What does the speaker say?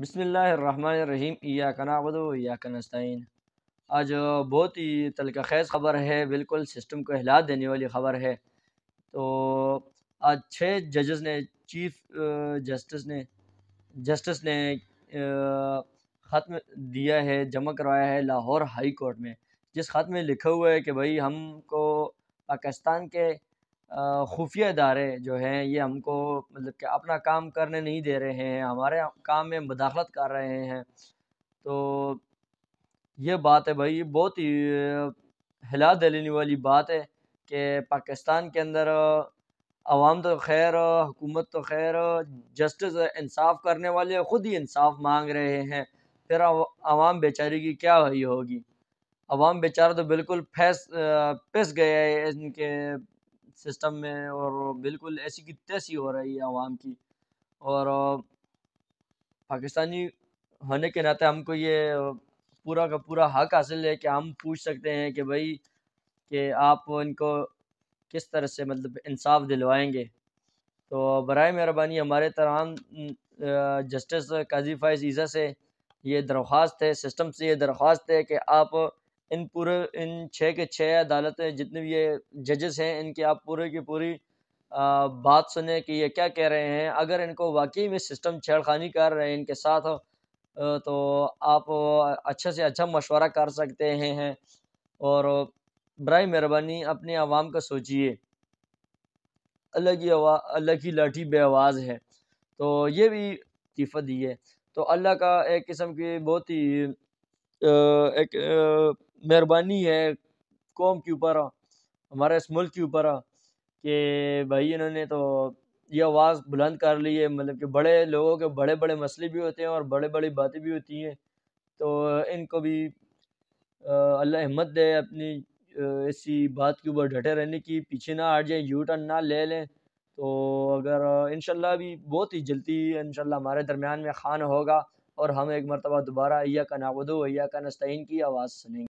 बिसमीम या कनाबदो या कनस्तिन आज बहुत ही तलका खैज़ ख़बर है बिल्कुल सिस्टम को हिला देने वाली ख़बर है तो आज छः जजेस ने चीफ जस्टिस ने जस्टिस ने ख़त दिया है जमा करवाया है लाहौर हाई कोर्ट में जिस ख़त में लिखा हुआ है कि भाई हमको पाकिस्तान के खुफिया इदारे जो हैं ये हमको मतलब कि अपना काम करने नहीं दे रहे हैं हमारे काम में मुदाखलत कर रहे हैं तो ये बात है भाई बहुत ही हिला देने वाली बात है कि पाकिस्तान के अंदर आवाम तो खैर हुकूमत तो खैर जस्टिस इंसाफ करने वाले ख़ुद ही इंसाफ मांग रहे हैं फिर आवाम बेचारी की क्या वही होगी आवाम बेचारा तो बिल्कुल फैस पिस गए है इनके सिस्टम में और बिल्कुल ऐसी की तैसी हो रही है आवाम की और पाकिस्तानी होने के नाते हमको ये पूरा का पूरा हक हासिल है कि हम पूछ सकते हैं कि भाई कि आप इनको किस तरह से मतलब इंसाफ दिलवाएंगे तो बर मेहरबानी हमारे तरह जस्टिस काजी फाइज ईज़ा से ये दरख्वास्त है सिस्टम से ये दरख्वास्त है कि आप इन पूरे इन छः के छः अदालतें जितने भी ये जजेस हैं इनकी आप पूरे की पूरी आ, बात सुने कि ये क्या कह रहे हैं अगर इनको वाकई में सिस्टम छेड़खानी कर रहे हैं इनके साथ तो आप अच्छे से अच्छा मशवरा कर सकते हैं और बर मेहरबानी अपने आवाम का सोचिए अलग ही अलग ही लाठी बेआवाज़ है तो ये भी तीफा दी है तो अल्लाह का एक किस्म की बहुत ही एक मेहरबानी है कौम के ऊपर हमारे इस मुल्क के ऊपर कि भाई इन्होंने तो ये आवाज़ बुलंद कर ली है मतलब कि बड़े लोगों के बड़े बड़े मसले भी होते हैं और बड़े बड़ी बातें भी होती हैं तो इनको भी अल्लाह हिम्मत दे अपनी ऐसी बात के ऊपर डटे रहने की पीछे ना हट जाए यू टर्न ना ले लें तो अगर इनशाला भी बहुत ही जल्दी इनशाला हमारे दरमियान में खान होगा और हम एक मरतबा दोबारा अय्या का नावदो अय्या का नस्तीन की आवाज़ सुनेंगे